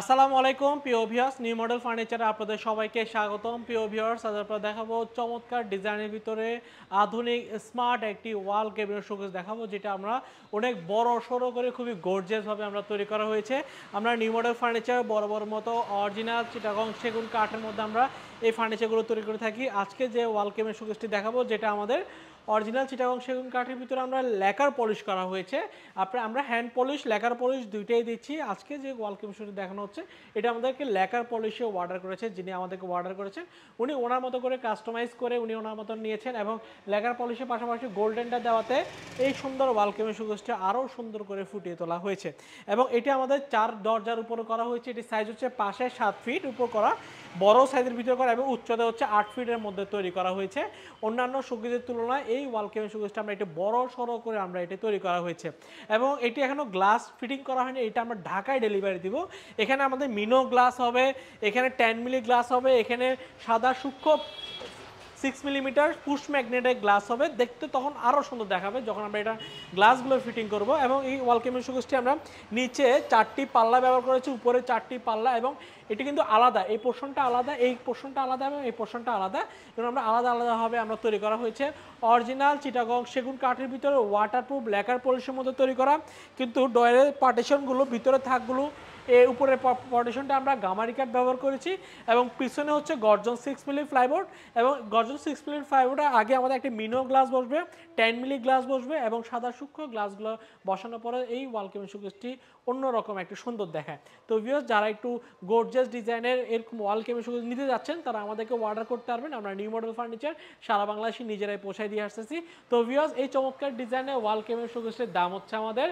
আসসালামু আলাইকুম প্রিয় ভিউয়ার্স নিউ মডেল ফার্নিচারে আপনাদের সবাইকে স্বাগতম প্রিয় ভিউয়ার্স আজ আপনারা দেখাবো চমৎকার ডিজাইনের ভিতরে আধুনিক স্মার্ট একটি ওয়াল ক্যাবিনেট শোকেস দেখাবো যেটা আমরা অনেক বড় সড়ো করে খুবই গর্জিয়াসভাবে আমরা তৈরি করা হয়েছে আমরা নিউ মডেল ফার্নিচার বড় বড় মতো অরিজিনাল চিটাগং সেগুন কাঠের মধ্যে আমরা এই ফার্নিচারগুলো তৈরি করে থাকি আজকে যে ওয়াল ক্যাবিনেট শোকেসটি দেখাবো যেটা আমাদের অরিজিনাল চিটাগং সেগুন কাঠের ভিতরে আমরা লেকার পলিশ করা হয়েছে আপনার আমরা হ্যান্ড পলিশ লেকার পলিশ দুইটাই দিচ্ছি আজকে যে ওয়ালকিম শুরু দেখানো হচ্ছে এটা আমাদেরকে লেকার পলিশে অর্ডার করেছে যিনি আমাদেরকে অর্ডার করেছেন উনি ওনার মতো করে কাস্টমাইজ করে উনি ওনার মতন নিয়েছেন এবং লেকার পলিশের পাশাপাশি গোল্ডেনটা দেওয়াতে এই সুন্দর ওয়ালকিমের সুগোষ্ঠী আরও সুন্দর করে ফুটিয়ে তোলা হয়েছে এবং এটি আমাদের চার দরজার উপরে করা হয়েছে এটি সাইজ হচ্ছে পাশে সাত ফিট উপর করা বড় সাইজের ভিতরে করা এবং উচ্চতা হচ্ছে আট ফিটের মধ্যে তৈরি করা হয়েছে অন্যান্য সুগীদের তুলনায় এই ওয়াল কেবিন আমরা একটি বড় সড় করে আমরা এটি তৈরি করা হয়েছে এবং এটি এখনও গ্লাস ফিটিং করা হয়নি এটা আমরা ঢাকায় ডেলিভারি দিব এখানে আমাদের মিনো গ্লাস হবে এখানে টেন মিলি গ্লাস হবে এখানে সাদা সূক্ষ্ম সিক্স মিলিমিটার পুশ ম্যাগনেটের গ্লাস হবে দেখতে তখন আরও সুন্দর দেখাবে যখন আমরা এটা গ্লাসগুলো ফিটিং করব এবং এই ওয়ালকেমিং সুগোষ্ঠী আমরা নিচে চারটি পাল্লা ব্যবহার করেছি উপরে চারটি পাল্লা এবং এটি কিন্তু আলাদা এই পোর্শনটা আলাদা এই পোর্শনটা আলাদা এবং এই পোর্শনটা আলাদা এবং আমরা আলাদা আলাদাভাবে আমরা তৈরি করা হয়েছে অরিজিনাল চিটাগং সেগুন কাঠের ভিতরে ওয়াটারপ্রুফ ব্ল্যাকার পলিশের মধ্যে তৈরি করা কিন্তু ডয়ের পার্টিশনগুলো ভিতরে থাকগুলো উপরের পটেশনটা আমরা গামারিকাট ব্যবহার করেছি এবং পিছনে হচ্ছে গর্জন সিক্স মিলি ফ্লাইবোর্ড এবং গর্জন সিক্স মিলি ফ্লাইবোর্ডে আগে আমাদের একটি মিনো গ্লাস বসবে টেন মিলি গ্লাস বসবে এবং সাদা সূক্ষ্ম গ্লাসগুলো বসানোর পরে এই ওয়াল কেবিন শোকেসটি অন্যরকম একটু সুন্দর দেখায় তো ভিউয়ার্স যারা একটু গর্জিয়াস ডিজাইনের এরকম ওয়াল কেবিন শোকেস নিতে যাচ্ছেন তারা আমাদেরকে অর্ডার করতে পারবেন আমরা নিউ মডেল ফার্নিচার সারা বাংলাদেশে নিজেরাই পৌঁছাই দিয়ে আসতেছি তো ভিউয়ার্স এই চমৎকার ডিজাইনের ওয়াল কেবিন শোকেসের দাম হচ্ছে আমাদের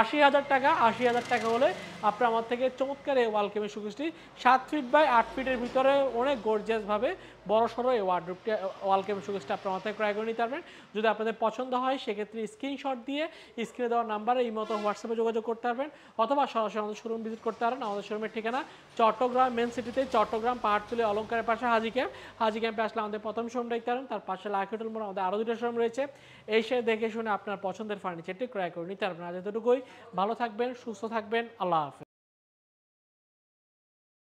আশি হাজার টাকা আশি হাজার টাকা হলে আপনার আমার থেকে চমৎকার এই ওয়ালকেমের শোকেসটি সাত ফিট বাই আট ফিটের ভিতরে অনেক গর্জাসভাবে বড় সড়ো এই ওয়ার্ড্রুপটি ওয়ালকেমের শোকেসটি আপনারা আপনার থেকে ক্রয় করে নিতে পারবেন যদি আপনাদের পছন্দ হয় সেক্ষেত্রে স্ক্রিনশট দিয়ে স্ক্রিনে দেওয়ার নাম্বারে এই মতো হোয়াটসঅ্যাপে যোগাযোগ করতে পারবেন অথবা সরাসরি আমাদের শোরুম ভিজিট করতে পারেন আমাদের শোরুমের ঠিকানা চট্টগ্রাম মেন সিটিতে চট্টগ্রাম পাহাড়তুলি অলঙ্কারের পাশে হাজি ক্যাম্প হাজি ক্যাম্পে আসলে আমাদের প্রথম শোরুম দেখতে পারেন তার পাশে লাখেটুল মোড় আমাদের আরও দুটো শোরুম রয়েছে এসে দেখে শুনে আপনার পছন্দের ফার্নিচারটি ক্রয় করে নিতে পারবেন আজ এতটুকুই ভালো থাকবেন সুস্থ থাকবেন আল্লাহ